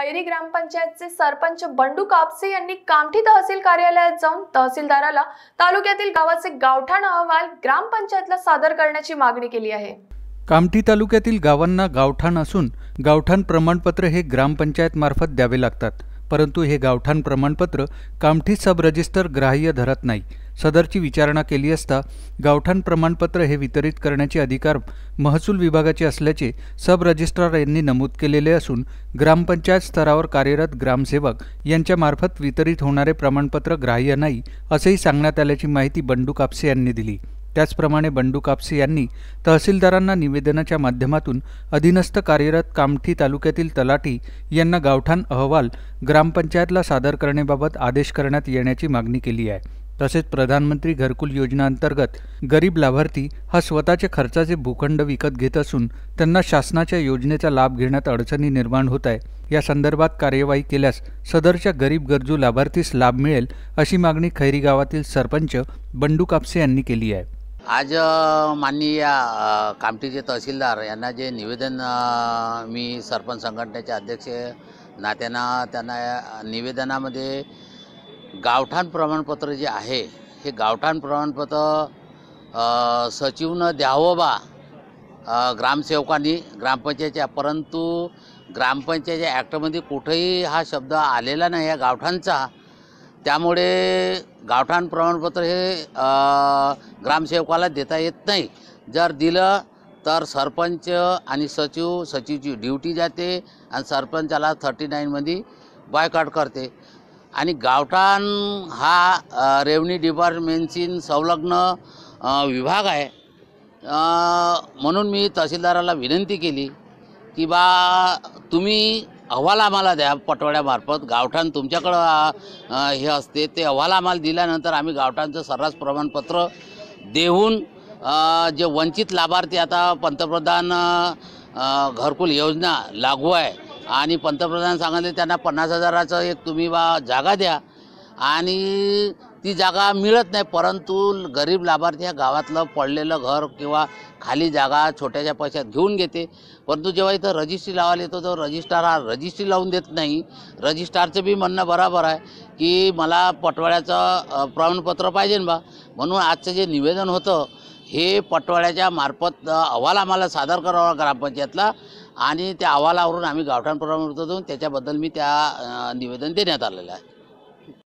खैरी ग्रामपंचायतचे सरपंच बंडू कापसे यांनी कामठी तहसील कार्यालयात जाऊन तहसीलदाराला तालुक्यातील गावाचे गावठाण अहवाल ग्रामपंचायतला सादर करण्याची मागणी केली आहे कामठी तालुक्यातील गावांना गावठाण असून गावठाण प्रमाणपत्र हे ग्रामपंचायत मार्फत द्यावे लागतात परंतु हे गावठाण प्रमाणपत्र कामठी सब रजिस्टर ग्राह्य धरत नाही सदरची विचारणा केली असता गावठाण प्रमाणपत्र हे वितरित करण्याचे अधिकार महसूल विभागाचे असल्याचे सब रजिस्ट्रार यांनी नमूद केलेले असून ग्रामपंचायत स्तरावर कार्यरत ग्रामसेवक यांच्यामार्फत वितरित होणारे प्रमाणपत्र ग्राह्य नाही असेही सांगण्यात आल्याची माहिती बंडू कापसे यांनी दिली त्याचप्रमाणे बंडू कापसे यांनी तहसीलदारांना निवेदनाच्या माध्यमातून अधीनस्थ कार्यरत कामठी तालुक्यातील तलाठी यांना गावठाण अहवाल ग्रामपंचायतला सादर करण्याबाबत आदेश करण्यात येण्याची मागणी केली आहे तसेच प्रधानमंत्री घरकुल अंतर्गत गरीब लाभार्थी हा स्वतःच्या खर्चाचे भूखंड विकत घेत असून त्यांना शासनाच्या योजनेचा लाभ घेण्यात अडचणी निर्माण होत आहे या संदर्भात कार्यवाही केल्यास सदरच्या गरीब गरजू लाभार्थीस लाभ मिळेल अशी मागणी खैरी गावातील सरपंच बंडू कापसे यांनी केली आहे आज माननीय कामठीचे तहसीलदार यांना जे निवेदन मी सरपंच संघटनेचे अध्यक्ष नात्यानं त्यांना निवेदनामध्ये गावठाण प्रमाणपत्र जे आहे हे गावठाण प्रमाणपत्र सचिवनं द्यावं बा ग्रामसेवकांनी ग्रामपंचायतच्या परंतु ग्रामपंचायतच्या ॲक्टमध्ये कुठेही हा शब्द आलेला नाही या गावठाणचा त्यामुळे गावठाण प्रमाणपत्र हे ग्रामसेवकाला देता येत नाही जर दिलं तर सरपंच आणि सचिव सचिवची ड्युटी जाते आणि सरपंचाला थर्टी नाईनमध्ये बायकाट करते आणि गावठाण हा रेव्हन्यू डिपार्टमेंटशी संलग्न विभाग आहे म्हणून मी तहसीलदाराला विनंती केली की बा तुम्ही अहवाल आम्हाला द्या पटवड्यामार्फत गावठाण तुमच्याकडं हे असते ते अहवाल आम्हाला दिल्यानंतर आम्ही गावठाणचं सर्रास प्रमाणपत्र देऊन जे वंचित लाभार्थी आता पंतप्रधान घरकुल योजना लागू आहे आणि पंतप्रधान सांगितले त्यांना पन्नास हजाराचं एक तुम्ही बा जागा द्या आणि ती जागा मिळत नाही परंतु गरीब लाभार्थी ह्या गावातलं पडलेलं घर किंवा खाली जागा छोट्याशा पैशात घेऊन घेते परंतु जेव्हा इथं रजिस्ट्री लावायला येतो तो रजिस्ट्रार हा रजिस्ट्री लावून देत नाही रजिस्ट्रारचं बी म्हणणं बराबर आहे की मला पटवाड्याचं प्रमाणपत्र पाहिजे बा म्हणून आजचं जे निवेदन होतं हे पटवाड्याच्या मार्फत अहवाल आम्हाला सादर करावा ग्रामपंचायतला आणि त्या अहवालावरून आम्ही गावठाण प्रमाणपत्र देऊन त्याच्याबद्दल मी त्या निवेदन देण्यात आलेलं आहे